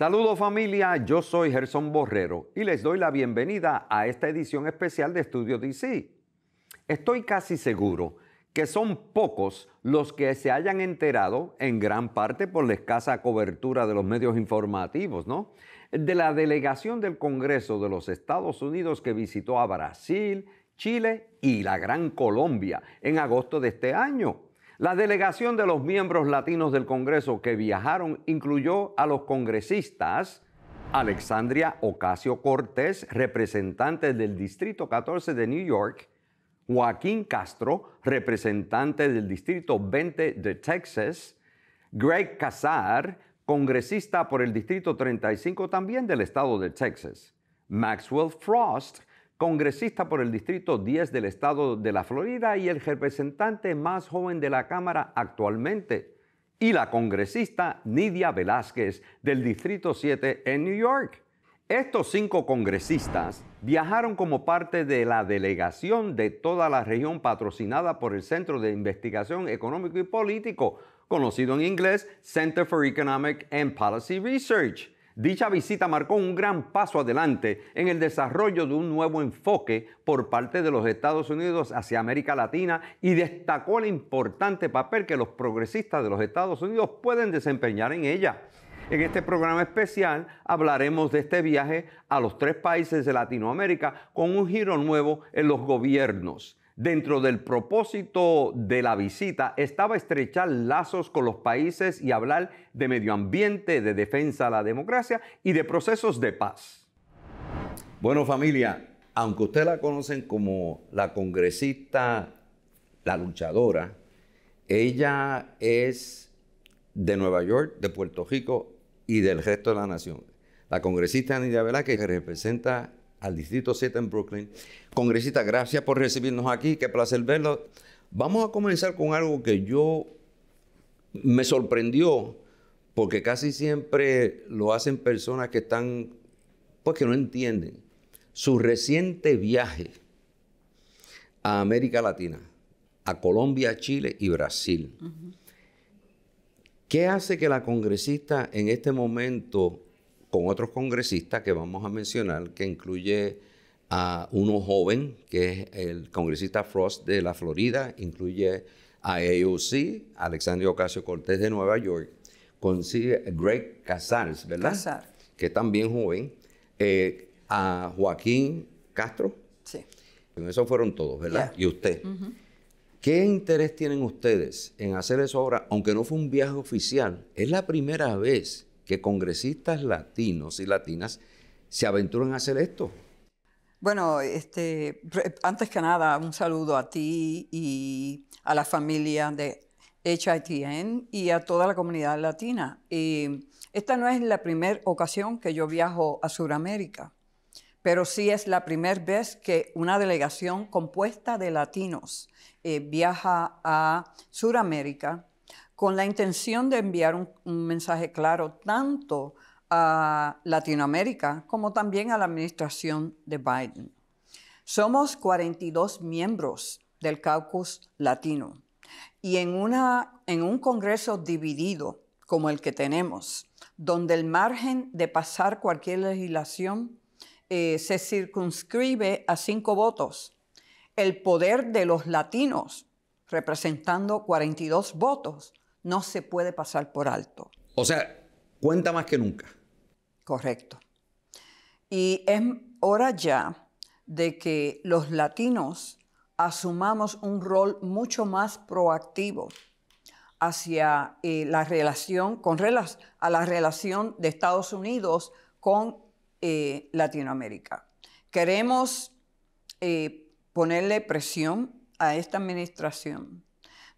Saludos familia, yo soy Gerson Borrero y les doy la bienvenida a esta edición especial de Estudio DC. Estoy casi seguro que son pocos los que se hayan enterado, en gran parte por la escasa cobertura de los medios informativos, ¿no? De la delegación del Congreso de los Estados Unidos que visitó a Brasil, Chile y la Gran Colombia en agosto de este año. La delegación de los miembros latinos del Congreso que viajaron incluyó a los congresistas Alexandria Ocasio Cortés, representante del Distrito 14 de New York, Joaquín Castro, representante del Distrito 20 de Texas, Greg Casar, congresista por el Distrito 35 también del estado de Texas, Maxwell Frost, congresista por el Distrito 10 del Estado de la Florida y el representante más joven de la Cámara actualmente, y la congresista Nidia Velázquez del Distrito 7 en New York. Estos cinco congresistas viajaron como parte de la delegación de toda la región patrocinada por el Centro de Investigación Económico y Político, conocido en inglés Center for Economic and Policy Research. Dicha visita marcó un gran paso adelante en el desarrollo de un nuevo enfoque por parte de los Estados Unidos hacia América Latina y destacó el importante papel que los progresistas de los Estados Unidos pueden desempeñar en ella. En este programa especial hablaremos de este viaje a los tres países de Latinoamérica con un giro nuevo en los gobiernos. Dentro del propósito de la visita estaba estrechar lazos con los países y hablar de medio ambiente, de defensa a la democracia y de procesos de paz. Bueno familia, aunque usted la conocen como la congresista, la luchadora, ella es de Nueva York, de Puerto Rico y del resto de la nación. La congresista Nidia Velázquez representa al Distrito 7 en Brooklyn. Congresista, gracias por recibirnos aquí, qué placer verlo. Vamos a comenzar con algo que yo me sorprendió, porque casi siempre lo hacen personas que están, pues que no entienden. Su reciente viaje a América Latina, a Colombia, Chile y Brasil. ¿Qué hace que la congresista en este momento con otros congresistas que vamos a mencionar, que incluye a uno joven, que es el congresista Frost de la Florida, incluye a AOC, Alexandria Ocasio Cortés de Nueva York, consigue Greg Casals, ¿verdad? Casar. Que es también joven, eh, a Joaquín Castro. Sí. Eso fueron todos, ¿verdad? Y usted. ¿Qué interés tienen ustedes en hacer esa obra? Aunque no fue un viaje oficial, es la primera vez que congresistas latinos y latinas se aventuren a hacer esto. Bueno, este, antes que nada, un saludo a ti y a la familia de HITN y a toda la comunidad latina. Y esta no es la primera ocasión que yo viajo a Sudamérica, pero sí es la primera vez que una delegación compuesta de latinos eh, viaja a Sudamérica con la intención de enviar un, mensaje claro tanto a Latinoamérica como también a la administración de Biden. Somos 42 miembros del caucus latino y en, un Congreso dividido como el que tenemos, donde el margen de pasar cualquier legislación eh, se circunscribe a cinco votos, el poder de los latinos, representando 42 votos, no se puede pasar por alto. O sea, cuenta más que nunca. Correcto. Y es hora ya de que los latinos asumamos un rol mucho más proactivo hacia eh, la relación, con a la relación de Estados Unidos con eh, Latinoamérica. Queremos eh, ponerle presión a esta administración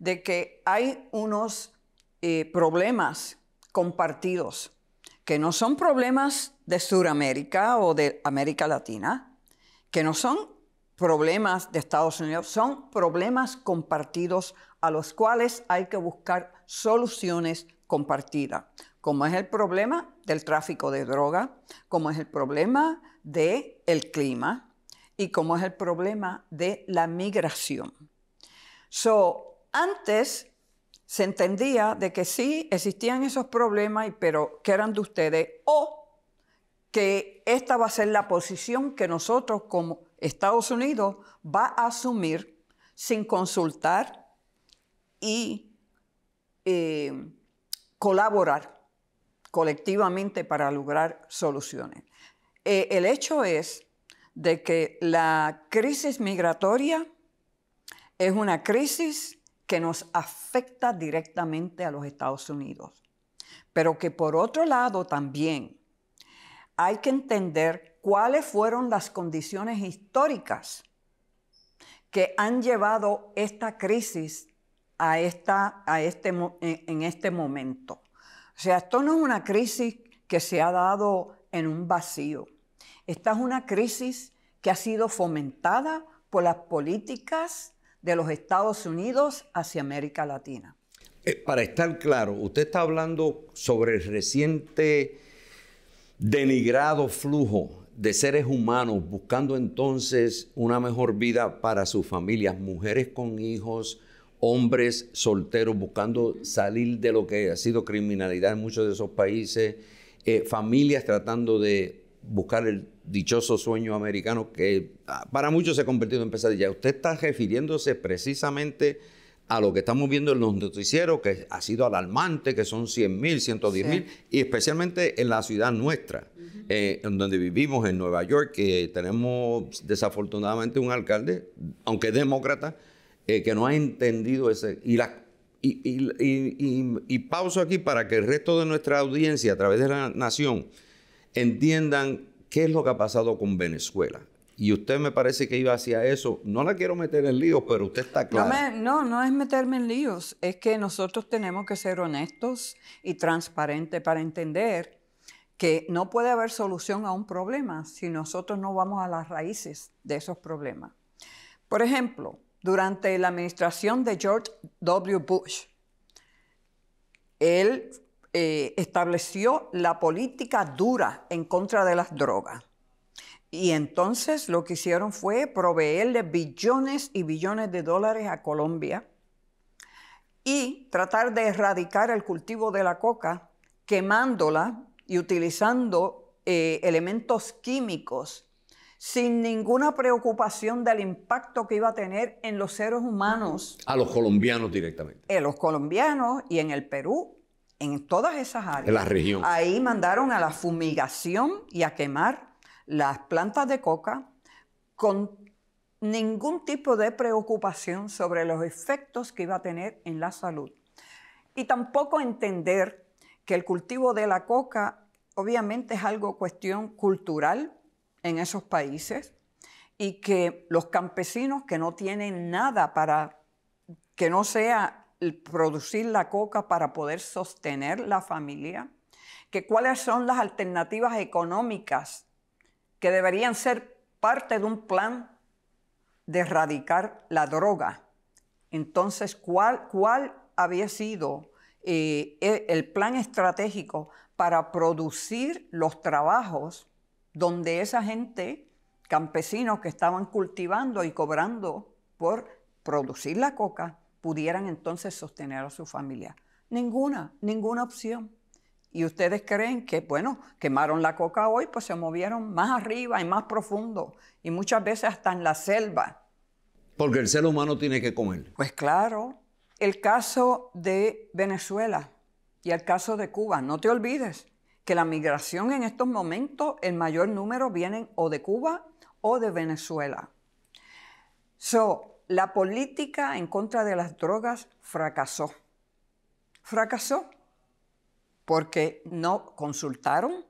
de que hay unos eh, problemas compartidos, que no son problemas de Sudamérica o de América Latina, que no son problemas de Estados Unidos, son problemas compartidos a los cuales hay que buscar soluciones compartidas, como es el problema del tráfico de droga, como es el problema del clima y como es el problema de la migración. So, antes se entendía de que sí existían esos problemas, pero que eran de ustedes, o que esta va a ser la posición que nosotros como Estados Unidos va a asumir sin consultar y eh, colaborar colectivamente para lograr soluciones. Eh, el hecho es de que la crisis migratoria es una crisis que nos afecta directamente a los Estados Unidos, pero que por otro lado también hay que entender cuáles fueron las condiciones históricas que han llevado esta crisis a, esta, a este, en, en este momento. O sea, esto no es una crisis que se ha dado en un vacío. Esta es una crisis que ha sido fomentada por las políticas de los Estados Unidos hacia América Latina. Eh, para estar claro, usted está hablando sobre el reciente denigrado flujo de seres humanos buscando entonces una mejor vida para sus familias, mujeres con hijos, hombres solteros buscando salir de lo que ha sido criminalidad en muchos de esos países, eh, familias tratando de buscar el dichoso sueño americano que para muchos se ha convertido en pesadilla. Usted está refiriéndose precisamente a lo que estamos viendo en los noticieros, que ha sido alarmante, que son 100 mil, 110 mil, y especialmente en la ciudad nuestra, eh, en donde vivimos, en Nueva York, que tenemos desafortunadamente un alcalde, aunque demócrata, eh, que no ha entendido ese... Y, la, y, y, pauso aquí para que el resto de nuestra audiencia, a través de la nación, entiendan ¿Qué es lo que ha pasado con Venezuela? Y usted me parece que iba hacia eso. No la quiero meter en líos, pero usted está claro. No, no, no, es meterme en líos. Es que nosotros tenemos que ser honestos y transparentes para entender que no puede haber solución a un problema si nosotros no vamos a las raíces de esos problemas. Por ejemplo, durante la administración de George W. Bush, él eh, estableció la política dura en contra de las drogas. Y entonces lo que hicieron fue proveerle billones y billones de dólares a Colombia y tratar de erradicar el cultivo de la coca quemándola y utilizando eh, elementos químicos sin ninguna preocupación del impacto que iba a tener en los seres humanos. A los colombianos directamente. En los colombianos y en el Perú en todas esas áreas. la región. Ahí mandaron a la fumigación y a quemar las plantas de coca con ningún tipo de preocupación sobre los efectos que iba a tener en la salud. Y tampoco entender que el cultivo de la coca obviamente es algo cuestión cultural en esos países y que los campesinos que no tienen nada para que no sea producir la coca para poder sostener la familia, que cuáles son las alternativas económicas que deberían ser parte de un plan de erradicar la droga. Entonces, ¿cuál, cuál había sido eh, e, el plan estratégico para producir los trabajos donde esa gente, campesinos que estaban cultivando y cobrando por producir la coca, pudieran entonces sostener a su familia. Ninguna, ninguna opción. Y ustedes creen que, bueno, quemaron la coca hoy, pues se movieron más arriba y más profundo, y muchas veces hasta en la selva. Porque el ser humano tiene que comer. Pues claro, el caso de Venezuela y el caso de Cuba, no te olvides que la migración en estos momentos, el mayor número vienen o de Cuba o de Venezuela. So, la política en contra de las drogas fracasó. Fracasó porque no consultaron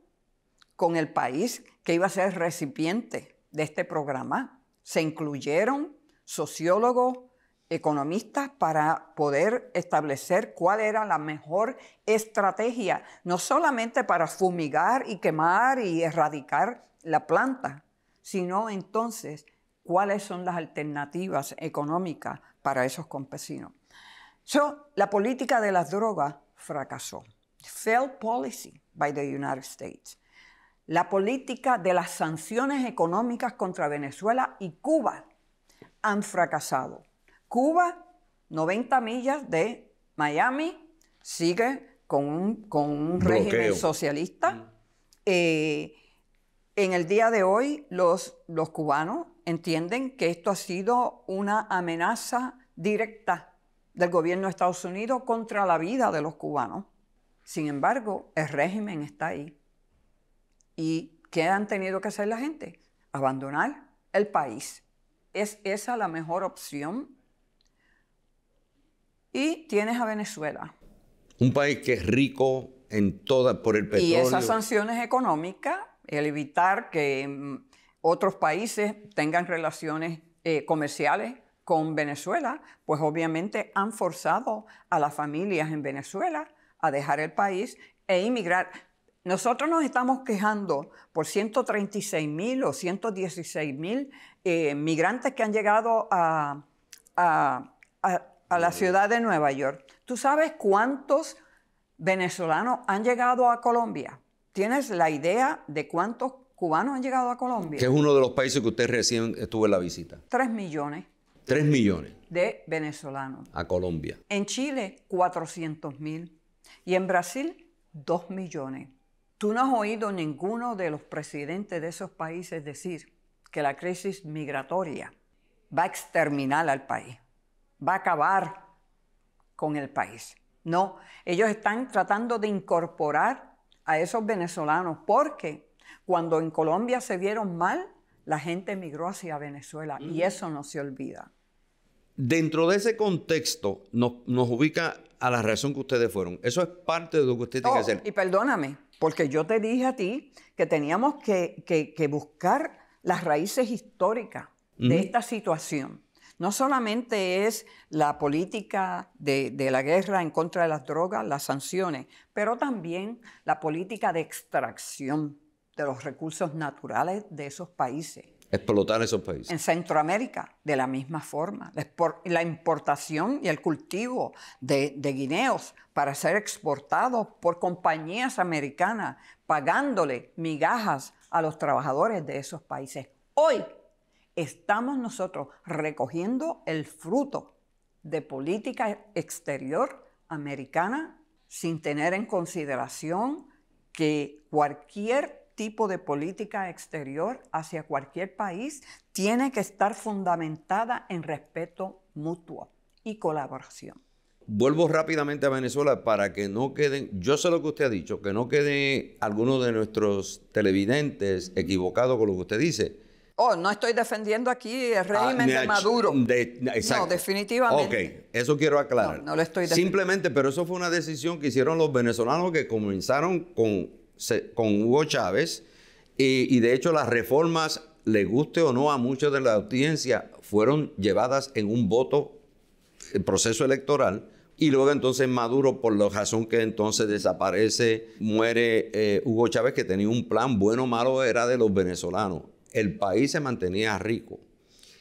con el país que iba a ser recipiente de este programa. Se incluyeron sociólogos, economistas para poder establecer cuál era la mejor estrategia, no solamente para fumigar y quemar y erradicar la planta, sino entonces cuáles son las alternativas económicas para esos campesinos. So, la política de las drogas fracasó. Failed policy by the United States. La política de las sanciones económicas contra Venezuela y Cuba han fracasado. Cuba, 90 millas de Miami, sigue con un, régimen socialista. Mm. Eh, en el día de hoy, los, los cubanos entienden que esto ha sido una amenaza directa del gobierno de Estados Unidos contra la vida de los cubanos. Sin embargo, el régimen está ahí. ¿Y qué han tenido que hacer la gente? Abandonar el país. ¿Es esa la mejor opción? Y tienes a Venezuela. Un país que es rico en todas por el petróleo. Y esas sanciones económicas, el evitar que mm, otros países tengan relaciones eh, comerciales con Venezuela, pues obviamente han forzado a las familias en Venezuela a dejar el país e inmigrar. Nosotros nos estamos quejando por 136 mil o 116 mil eh, migrantes que han llegado a, la ciudad de Nueva York. ¿Tú sabes cuántos venezolanos han llegado a Colombia? ¿Tienes la idea de cuántos cubanos han llegado a Colombia. Que es uno de los países que usted recién estuvo en la visita. Tres millones. Tres millones. De venezolanos. A Colombia. En Chile, 400 mil. Y en Brasil, dos millones. Tú no has oído ninguno de los presidentes de esos países decir que la crisis migratoria va a exterminar al país, va a acabar con el país. No, ellos están tratando de incorporar a esos venezolanos porque cuando en Colombia se vieron mal, la gente emigró hacia Venezuela y mm. eso no se olvida. Dentro de ese contexto nos, ubica a la razón que ustedes fueron. Eso es parte de lo que usted tiene que oh, hacer. Y perdóname, porque yo te dije a ti que teníamos que, buscar las raíces históricas de esta situación no solamente es la política de, la guerra en contra de las drogas, las sanciones, pero también la política de extracción de los recursos naturales de esos países. Explotar esos países. En Centroamérica, de la misma forma, la importación y el cultivo de, guineos para ser exportados por compañías americanas, pagándole migajas a los trabajadores de esos países. Hoy estamos nosotros recogiendo el fruto de política exterior americana sin tener en consideración que cualquier tipo de política exterior hacia cualquier país tiene que estar fundamentada en respeto mutuo y colaboración. Vuelvo rápidamente a Venezuela para que no queden, yo sé lo que usted ha dicho, que no quede alguno de nuestros televidentes equivocados con lo que usted dice. Oh, no estoy defendiendo aquí el ah, régimen de Maduro. no, definitivamente. Ok, eso quiero aclarar. no lo estoy Simplemente, pero eso fue una decisión que hicieron los venezolanos que comenzaron con con Hugo Chávez y, de hecho las reformas, le guste o no a muchos de la audiencia, fueron llevadas en un voto, el proceso electoral, y luego entonces Maduro, por la razón que entonces desaparece, muere eh, Hugo Chávez, que tenía un plan bueno o malo, era de los venezolanos. El país se mantenía rico.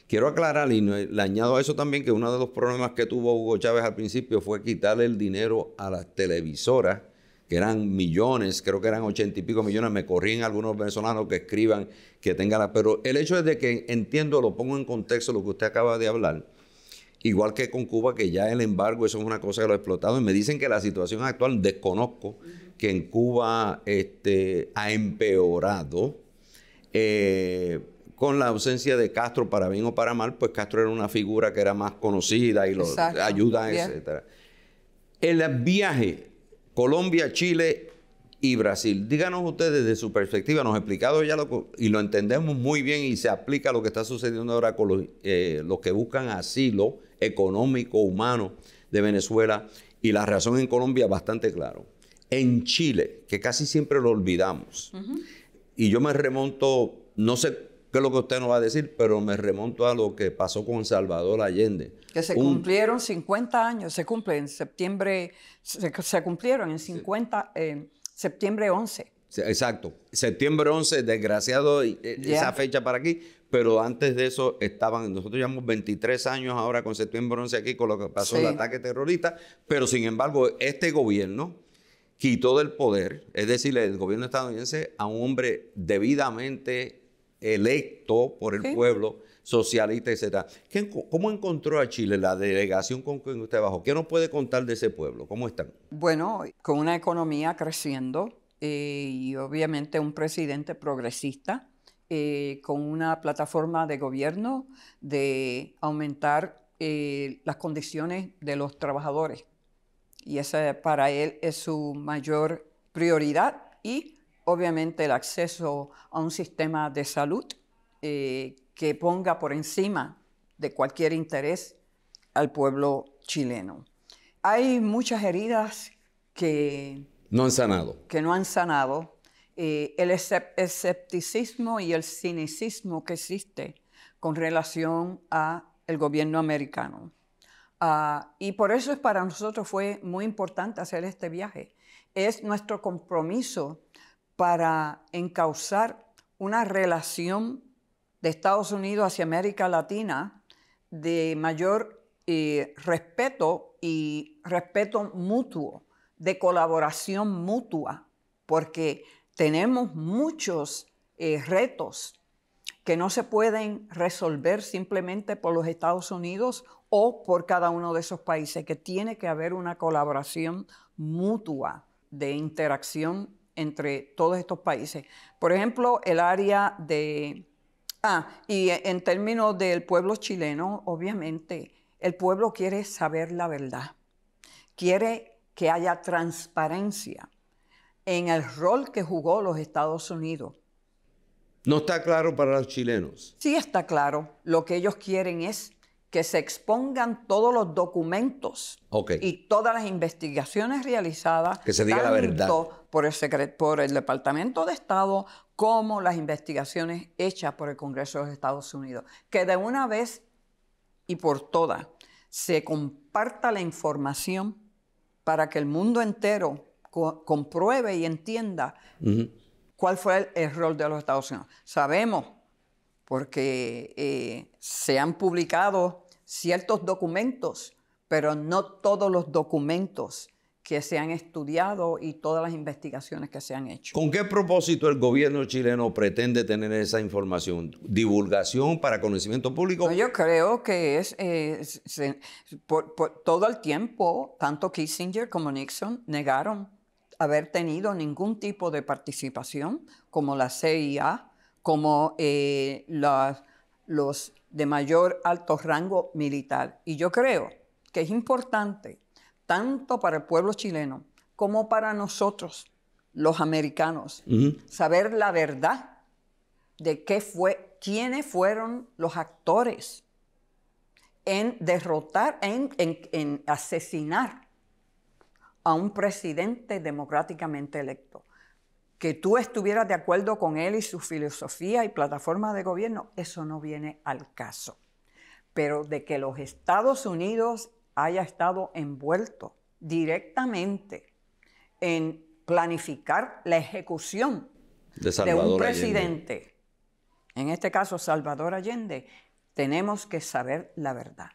Quiero aclarar, y le añado a eso también, que uno de los problemas que tuvo Hugo Chávez al principio fue quitarle el dinero a las televisoras que eran millones, creo que eran ochenta y pico millones, me corrían algunos venezolanos que escriban, que tengan... Pero el hecho es de que entiendo, lo pongo en contexto lo que usted acaba de hablar, igual que con Cuba, que ya el embargo, eso es una cosa que lo ha explotado, y me dicen que la situación actual, desconozco que en Cuba este, ha empeorado. Eh, con la ausencia de Castro, para bien o para mal, pues Castro era una figura que era más conocida y lo ayuda, etc. El viaje Colombia, Chile y Brasil. Díganos ustedes desde su perspectiva, nos ha explicado ya y lo entendemos muy bien y se aplica lo que está sucediendo ahora con eh, los, que buscan asilo económico, humano de Venezuela y la razón en Colombia bastante claro. En Chile, que casi siempre lo olvidamos, y yo me remonto, no sé que es lo que usted nos va a decir, pero me remonto a lo que pasó con Salvador Allende. Que se cumplieron 50 años, se cumple en septiembre, se, cumplieron en 50, septiembre 11. Exacto, septiembre 11, desgraciado eh, esa fecha para aquí, pero antes de eso estaban, nosotros llevamos 23 años ahora con septiembre 11 aquí, con lo que pasó el ataque terrorista, pero sin embargo este gobierno quitó del poder, es decir, el gobierno estadounidense a un hombre debidamente electo por el pueblo socialista, etcétera. ¿Cómo encontró a Chile la delegación con que usted bajó? ¿Qué nos puede contar de ese pueblo? ¿Cómo están? Bueno, con una economía creciendo eh, y obviamente un presidente progresista, eh, con una plataforma de gobierno de aumentar eh, las condiciones de los trabajadores. Y esa para él es su mayor prioridad y obviamente el acceso a un sistema de salud eh, que ponga por encima de cualquier interés al pueblo chileno. Hay muchas heridas que no han sanado. Que no han sanado. Eh, el escepticismo y el cinicismo que existe con relación a el gobierno americano. Ah, y por eso es para nosotros fue muy importante hacer este viaje. Es nuestro compromiso para encauzar una relación de Estados Unidos hacia América Latina de mayor eh, respeto y respeto mutuo, de colaboración mutua, porque tenemos muchos eh, retos que no se pueden resolver simplemente por los Estados Unidos o por cada uno de esos países, que tiene que haber una colaboración mutua de interacción entre todos estos países. Por ejemplo, el área de... Ah, y en términos del pueblo chileno, obviamente, el pueblo quiere saber la verdad, quiere que haya transparencia en el rol que jugó los Estados Unidos. No está claro para los chilenos. Sí está claro, lo que ellos quieren es que se expongan todos los documentos y todas las investigaciones realizadas. tanto Por el, por el Departamento de Estado como las investigaciones hechas por el Congreso de los Estados Unidos. Que de una vez y por todas se comparta la información para que el mundo entero compruebe y entienda cuál fue el error de los Estados Unidos. Sabemos porque eh, se han publicado ciertos documentos, pero no todos los documentos que se han estudiado y todas las investigaciones que se han hecho. ¿Con qué propósito el gobierno chileno pretende tener esa información? ¿Divulgación para conocimiento público? yo creo que es, eh, por, todo el tiempo, tanto Kissinger como Nixon negaron haber tenido ningún tipo de participación como la CIA, como eh, los de mayor alto rango militar. Y yo creo que es importante, tanto para el pueblo chileno como para nosotros, los americanos, saber la verdad de qué fue, quiénes fueron los actores en derrotar, en, en asesinar a un presidente democráticamente electo que tú estuvieras de acuerdo con él y su filosofía y plataforma de gobierno, eso no viene al caso. Pero de que los Estados Unidos haya estado envuelto directamente en planificar la ejecución de, un presidente, en este caso Salvador Allende, tenemos que saber la verdad.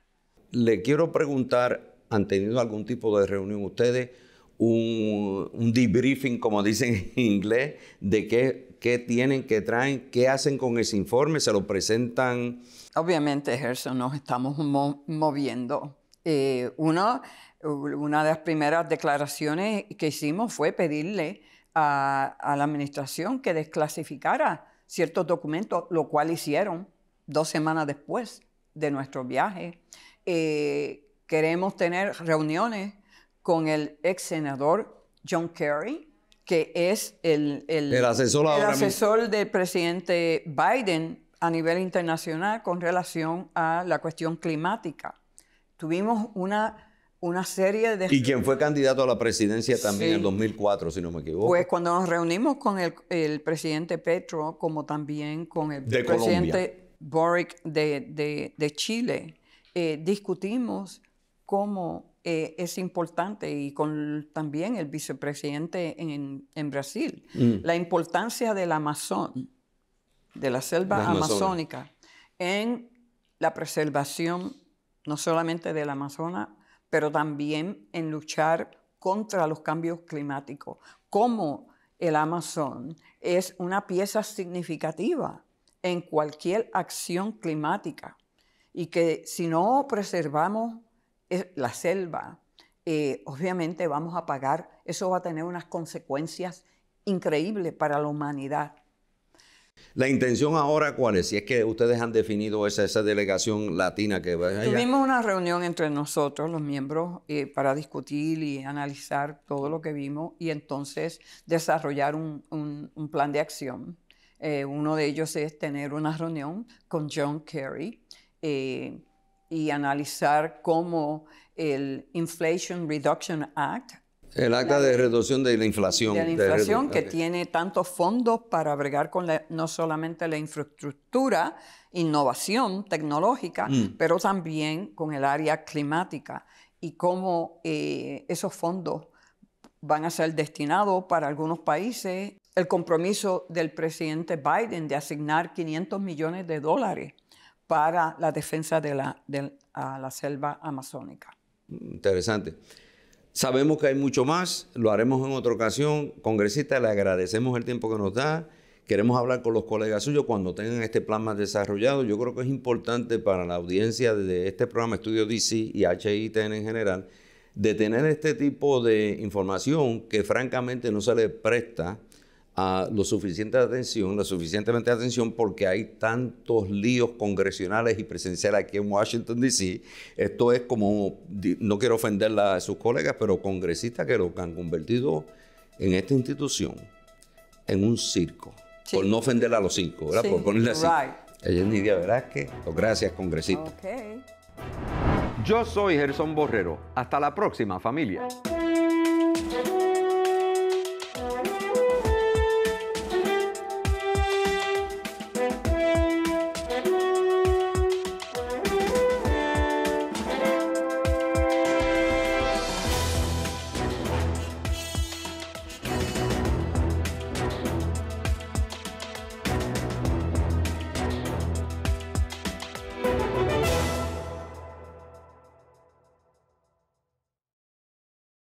Le quiero preguntar, ¿han tenido algún tipo de reunión ustedes? un, debriefing, como dicen en inglés, de qué, qué tienen, que traen, qué hacen con ese informe, se lo presentan. Obviamente, Gerson, nos estamos moviendo. Eh, una de las primeras declaraciones que hicimos fue pedirle a, la administración que desclasificara ciertos documentos, lo cual hicieron dos semanas después de nuestro viaje. Eh, queremos tener reuniones con el ex senador John Kerry, que es el, asesor, del presidente Biden a nivel internacional con relación a la cuestión climática. Tuvimos una, una serie de... Y quien fue candidato a la presidencia también en 2004, si no me equivoco. Pues cuando nos reunimos con el, presidente Petro, como también con el presidente Boric de, Chile, eh, discutimos cómo eh, es importante y con también el vicepresidente en, Brasil, mm. la importancia del Amazon, de la selva amazónica, en la preservación no solamente del Amazonas, pero también en luchar contra los cambios climáticos, como el Amazon es una pieza significativa en cualquier acción climática y que si no preservamos la selva, eh, obviamente vamos a pagar, eso va a tener unas consecuencias increíbles para la humanidad. La intención ahora, ¿cuál es? Si es que ustedes han definido esa, esa delegación latina que va Tuvimos una reunión entre nosotros, los miembros, eh, para discutir y analizar todo lo que vimos y entonces desarrollar un, plan de acción. Eh, uno de ellos es tener una reunión con John Kerry, y analizar cómo el Inflation Reduction Act. El acta de reducción de la inflación. De la inflación que tiene tantos fondos para bregar con la, no solamente la infraestructura, innovación tecnológica, mm. pero también con el área climática y cómo eh, esos fondos van a ser destinados para algunos países. El compromiso del presidente Biden de asignar 500 millones de dólares para la defensa de la, la selva amazónica. Interesante. Sabemos que hay mucho más, lo haremos en otra ocasión. Congresista, le agradecemos el tiempo que nos da. Queremos hablar con los colegas suyos cuando tengan este plan más desarrollado. Yo creo que es importante para la audiencia de este programa Estudio DC y HITN en general de tener este tipo de información que francamente no se le presta lo suficiente atención, lo suficientemente atención porque hay tantos líos congresionales y presenciales aquí en Washington, D.C. Esto es como, no quiero ofenderla a sus colegas, pero congresistas que lo han convertido en esta institución en un circo. Por no ofender a los cinco, ¿verdad? Por ponerle así. Ella es Nidia Velázquez. Oh, gracias, congresista. Yo soy Gerson Borrero. Hasta la próxima, familia.